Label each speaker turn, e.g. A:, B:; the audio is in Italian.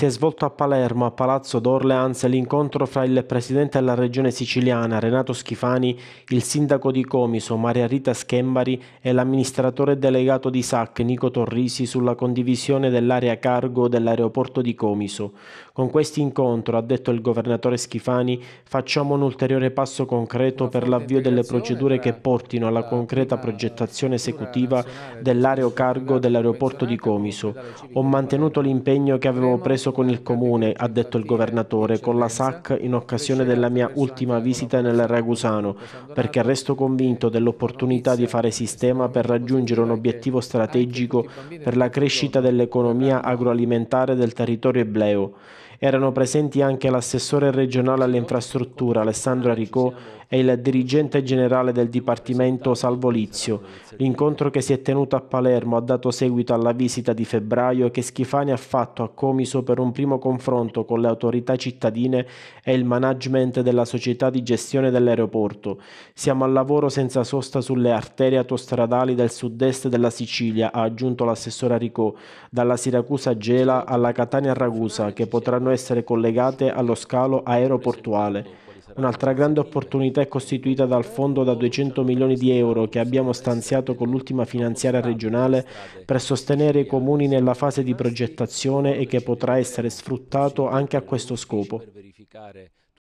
A: Si è svolto a Palermo, a Palazzo d'Orleans, l'incontro fra il presidente della regione siciliana Renato Schifani, il sindaco di Comiso Maria Rita Schembari e l'amministratore delegato di SAC Nico Torrisi sulla condivisione dell'area cargo dell'aeroporto di Comiso. Con questo incontro, ha detto il governatore Schifani, facciamo un ulteriore passo concreto per l'avvio delle procedure che portino alla concreta progettazione esecutiva dell'area cargo dell'aeroporto di Comiso. Ho mantenuto l'impegno che avevo preso concorso con il comune, ha detto il governatore, con la SAC in occasione della mia ultima visita nel Ragusano, perché resto convinto dell'opportunità di fare sistema per raggiungere un obiettivo strategico per la crescita dell'economia agroalimentare del territorio ebleo. Erano presenti anche l'assessore regionale alle infrastrutture Alessandro Aricò e il dirigente generale del Dipartimento Salvo Lizio. L'incontro che si è tenuto a Palermo ha dato seguito alla visita di febbraio che Schifani ha fatto a Comiso per un primo confronto con le autorità cittadine e il management della società di gestione dell'aeroporto. Siamo al lavoro senza sosta sulle arterie autostradali del sud-est della Sicilia, ha aggiunto l'assessore Aricò, dalla Siracusa Gela alla Catania Ragusa, che potranno essere collegate allo scalo aeroportuale. Un'altra grande opportunità è costituita dal fondo da 200 milioni di euro che abbiamo stanziato con l'ultima finanziaria regionale per sostenere i comuni nella fase di progettazione e che potrà essere sfruttato anche a questo scopo.